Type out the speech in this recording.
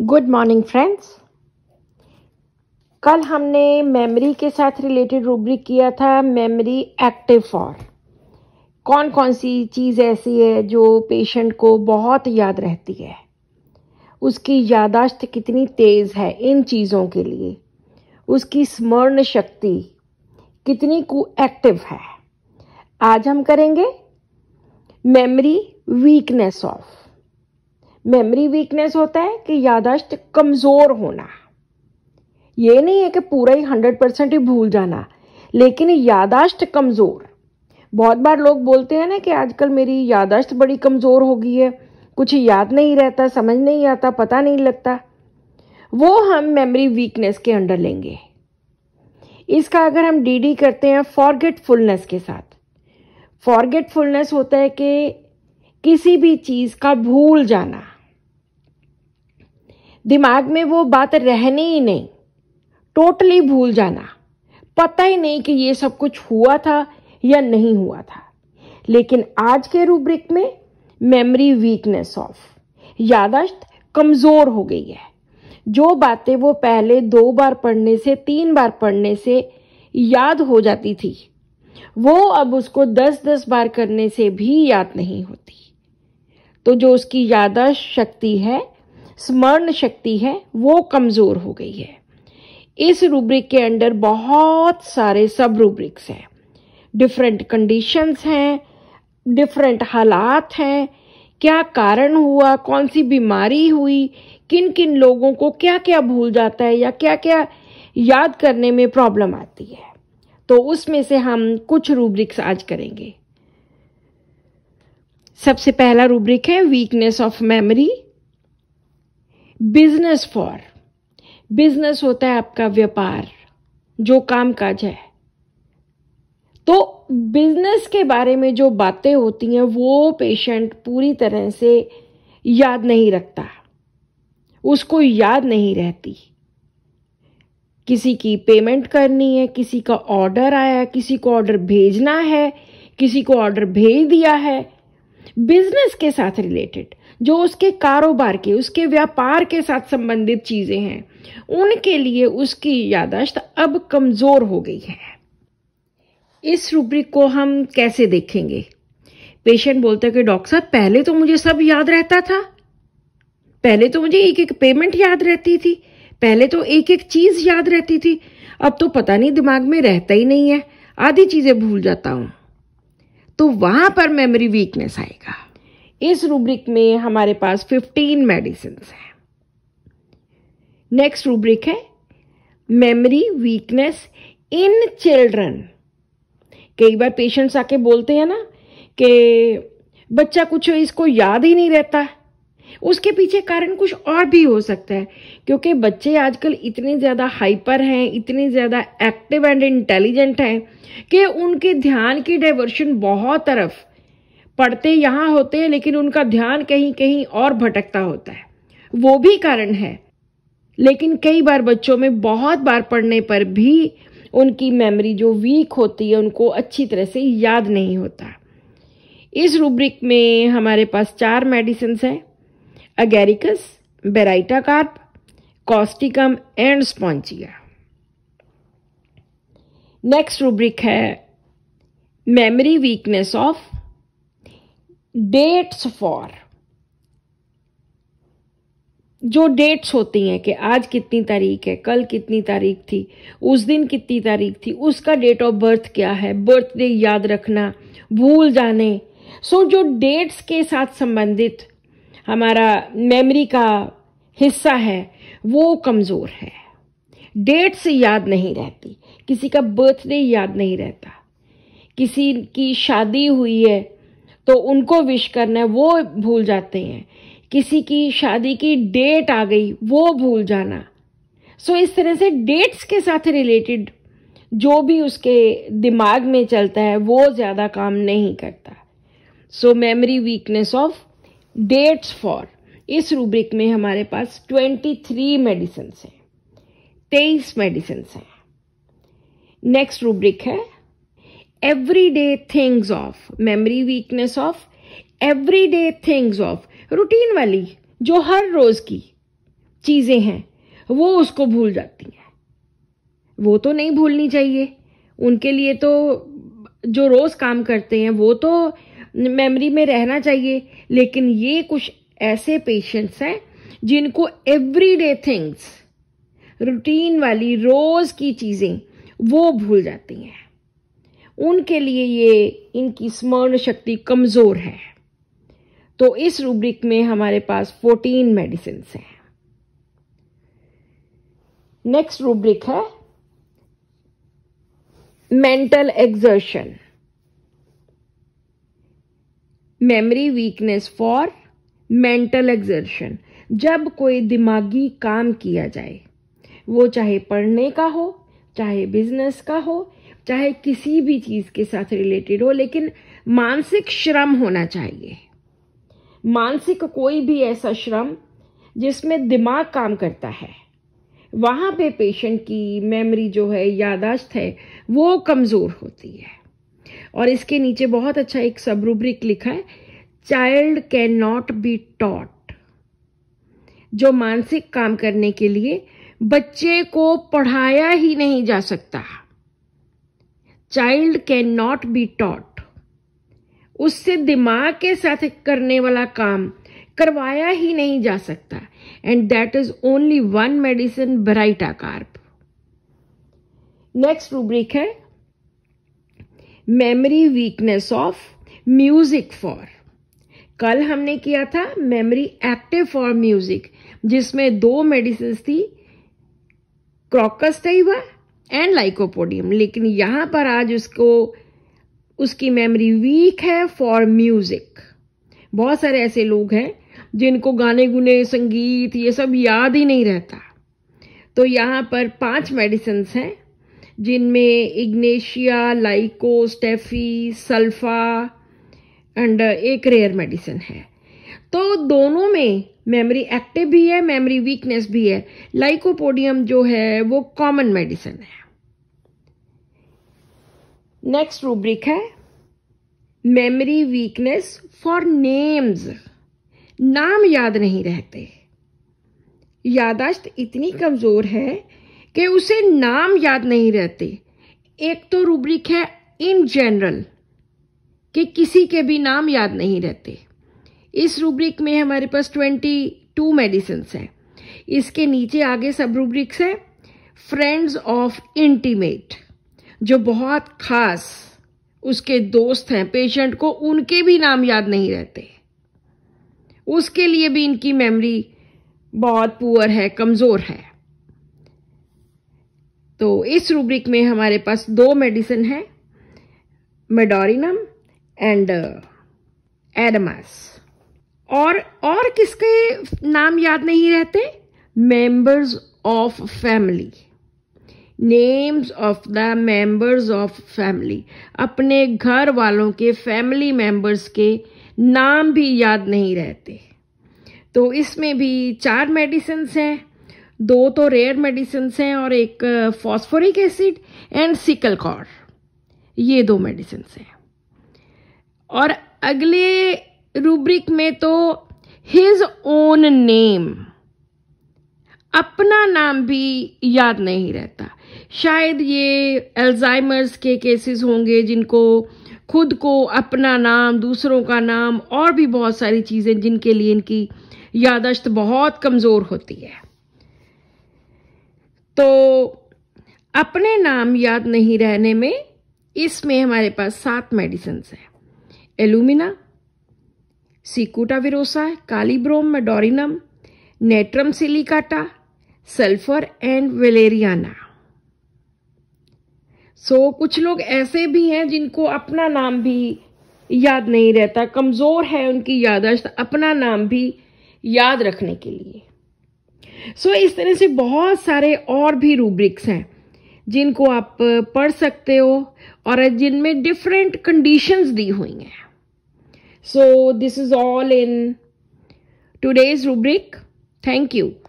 good morning friends कल हमने memory के साथ रिलेटेड रूब्रिक किया था मेमोरी एक्टिव फॉर कौन कौन सी चीज़ ऐसी है जो पेशेंट को बहुत याद रहती है उसकी यादाश्त कितनी तेज़ है इन चीज़ों के लिए उसकी स्मरण शक्ति कितनी को एक्टिव है आज हम करेंगे memory weakness of memory weakness होता है कि यादाश्त कमज़ोर होना ये नहीं है कि पूरा ही हंड्रेड परसेंट ही भूल जाना लेकिन यादाश्त कमज़ोर बहुत बार लोग बोलते हैं ना कि आजकल मेरी यादाश्त बड़ी कमज़ोर हो गई है कुछ याद नहीं रहता समझ नहीं आता पता नहीं लगता वो हम मेमोरी वीकनेस के अंडर लेंगे इसका अगर हम डीडी करते हैं फॉरगेटफुलनेस के साथ फॉरगेटफुलनेस होता है कि किसी भी चीज़ का भूल जाना दिमाग में वो बात रहने ही नहीं टोटली भूल जाना पता ही नहीं कि ये सब कुछ हुआ था या नहीं हुआ था लेकिन आज के रूब्रिक में मेमोरी वीकनेस ऑफ यादाश्त कमज़ोर हो गई है जो बातें वो पहले दो बार पढ़ने से तीन बार पढ़ने से याद हो जाती थी वो अब उसको दस दस बार करने से भी याद नहीं होती तो जो उसकी यादाश्त शक्ति है स्मरण शक्ति है वो कमज़ोर हो गई है इस रूब्रिक के अंडर बहुत सारे सब रूब्रिक्स हैं डिफरेंट कंडीशंस हैं डिफरेंट हालात हैं क्या कारण हुआ कौन सी बीमारी हुई किन किन लोगों को क्या क्या भूल जाता है या क्या क्या याद करने में प्रॉब्लम आती है तो उसमें से हम कुछ रूब्रिक्स आज करेंगे सबसे पहला रूब्रिक है weakness of memory business for business होता है आपका व्यापार जो काम काज है तो बिजनेस के बारे में जो बातें होती हैं वो पेशेंट पूरी तरह से याद नहीं रखता उसको याद नहीं रहती किसी की पेमेंट करनी है किसी का ऑर्डर आया किसी को ऑर्डर भेजना है किसी को ऑर्डर भेज दिया है बिजनेस के साथ रिलेटेड जो उसके कारोबार के उसके व्यापार के साथ संबंधित चीज़ें हैं उनके लिए उसकी यादाश्त अब कमज़ोर हो गई है इस रूब्रिक को हम कैसे देखेंगे पेशेंट बोलते कि डॉक्टर साहब पहले तो मुझे सब याद रहता था पहले तो मुझे एक एक पेमेंट याद रहती थी पहले तो एक एक चीज़ याद रहती थी अब तो पता नहीं दिमाग में रहता ही नहीं है आधी चीज़ें भूल जाता हूं तो वहाँ पर मेमोरी वीकनेस आएगा इस रूब्रिक में हमारे पास 15 मेडिसिन हैं नेक्स्ट रूब्रिक है मेमोरी वीकनेस इन चिल्ड्रन कई बार पेशेंट्स आके बोलते हैं ना कि बच्चा कुछ इसको याद ही नहीं रहता है उसके पीछे कारण कुछ और भी हो सकता है क्योंकि बच्चे आजकल इतने ज़्यादा हाइपर हैं इतने ज़्यादा एक्टिव एंड इंटेलिजेंट हैं कि उनके ध्यान की डाइवर्शन बहुत तरफ पढ़ते यहाँ होते हैं लेकिन उनका ध्यान कहीं कहीं और भटकता होता है वो भी कारण है लेकिन कई बार बच्चों में बहुत बार पढ़ने पर भी उनकी मेमोरी जो वीक होती है उनको अच्छी तरह से याद नहीं होता इस रूब्रिक में हमारे पास चार मेडिसिन हैं agaricus baryta carb causticum and spongia next rubric है memory weakness of dates for जो डेट्स होती हैं कि आज कितनी तारीख है कल कितनी तारीख थी उस दिन कितनी तारीख थी उसका डेट ऑफ बर्थ क्या है बर्थडे याद रखना भूल जाने सो so, जो डेट्स के साथ संबंधित हमारा मेमोरी का हिस्सा है वो कमज़ोर है डेट से याद नहीं रहती किसी का बर्थडे याद नहीं रहता किसी की शादी हुई है तो उनको विश करना है वो भूल जाते हैं किसी की शादी की डेट आ गई वो भूल जाना सो so, इस तरह से डेट्स के साथ रिलेटेड जो भी उसके दिमाग में चलता है वो ज़्यादा काम नहीं करता so memory weakness of dates for इस रूब्रिक में हमारे पास 23 मेडिसिन हैं तेईस मेडिसिन हैं नेक्स्ट रूब्रिक है every day things of memory weakness of every day things of routine वाली जो हर रोज की चीजें हैं वो उसको भूल जाती हैं वो तो नहीं भूलनी चाहिए उनके लिए तो जो रोज काम करते हैं वो तो मेमोरी में रहना चाहिए लेकिन ये कुछ ऐसे पेशेंट्स हैं जिनको एवरीडे थिंग्स रूटीन वाली रोज़ की चीज़ें वो भूल जाती हैं उनके लिए ये इनकी स्मरण शक्ति कमज़ोर है तो इस रूब्रिक में हमारे पास 14 मेडिसिन हैं नेक्स्ट रूब्रिक है mental exertion memory weakness for mental exertion जब कोई दिमागी काम किया जाए वो चाहे पढ़ने का हो चाहे बिजनेस का हो चाहे किसी भी चीज के साथ रिलेटेड हो लेकिन मानसिक श्रम होना चाहिए मानसिक कोई भी ऐसा श्रम जिसमें दिमाग काम करता है वहाँ पे पेशेंट की मेमोरी जो है यादाश्त है वो कमज़ोर होती है और इसके नीचे बहुत अच्छा एक सब रूब्रिक लिखा है child can not be taught जो मानसिक काम करने के लिए बच्चे को पढ़ाया ही नहीं जा सकता child can not be taught उससे दिमाग के साथ करने वाला काम करवाया ही नहीं जा सकता and that is only one medicine ब्राइट आकार नेक्स्ट रूब्रिक है memory weakness of music for कल हमने किया था मेमोरी एक्टिव फॉर म्यूजिक जिसमें दो मेडिसिन थी क्रोकस टाइवा एंड लाइकोपोडियम लेकिन यहाँ पर आज उसको उसकी मेमोरी वीक है फॉर म्यूजिक बहुत सारे ऐसे लोग हैं जिनको गाने गुने संगीत ये सब याद ही नहीं रहता तो यहाँ पर पांच मेडिसिन हैं जिनमें ignatia lyco staphy sulpha and uh, एक रेयर मेडिसिन है तो दोनों में मेमोरी एक्टिव भी है मेमोरी वीकनेस भी है लाइकोपोडियम जो है वो कॉमन मेडिसिन है नेक्स्ट रूब्रिक है मेमोरी वीकनेस फॉर नेम्स नाम याद नहीं रहते यादाश्त इतनी कमजोर है कि उसे नाम याद नहीं रहते एक तो रूब्रिक है इन जनरल कि किसी के भी नाम याद नहीं रहते इस रूब्रिक में हमारे पास ट्वेंटी टू मेडिसन्स हैं इसके नीचे आगे सब रूब्रिक्स हैं फ्रेंड्स ऑफ इंटीमेट जो बहुत खास उसके दोस्त हैं पेशेंट को उनके भी नाम याद नहीं रहते उसके लिए भी इनकी मेमोरी बहुत पुअर है कमज़ोर है तो इस रूब्रिक में हमारे पास दो मेडिसिन है मेडोरिनम एंड एडमास और और किसके नाम याद नहीं रहते members of family names of the members of family अपने घर वालों के फैमिली मेंबर्स के नाम भी याद नहीं रहते तो इसमें भी चार मेडिसिन हैं दो तो रेयर मेडिसिन हैं और एक फॉस्फोरिक एसिड एंड सिकल कॉर ये दो मेडिसिन हैं और अगले रूब्रिक में तो हिज ओन नेम अपना नाम भी याद नहीं रहता शायद ये अल्जाइमर्स के केसेस होंगे जिनको खुद को अपना नाम दूसरों का नाम और भी बहुत सारी चीज़ें जिनके लिए इनकी यादाश्त बहुत कमज़ोर होती है तो अपने नाम याद नहीं रहने में इसमें हमारे पास सात मेडिसिन हैं alumina cicuta virosa kali brom medorrhinum natrum silicata sulphur and valeriana so so, कुछ लोग ऐसे भी हैं जिनको अपना नाम भी याद नहीं रहता कमज़ोर है उनकी यादाश्त अपना नाम भी याद रखने के लिए सो so, इस तरह से बहुत सारे और भी रूब्रिक्स हैं जिनको आप पढ़ सकते हो और जिनमें डिफरेंट कंडीशंस दी हुई हैं so this is all in today's rubric thank you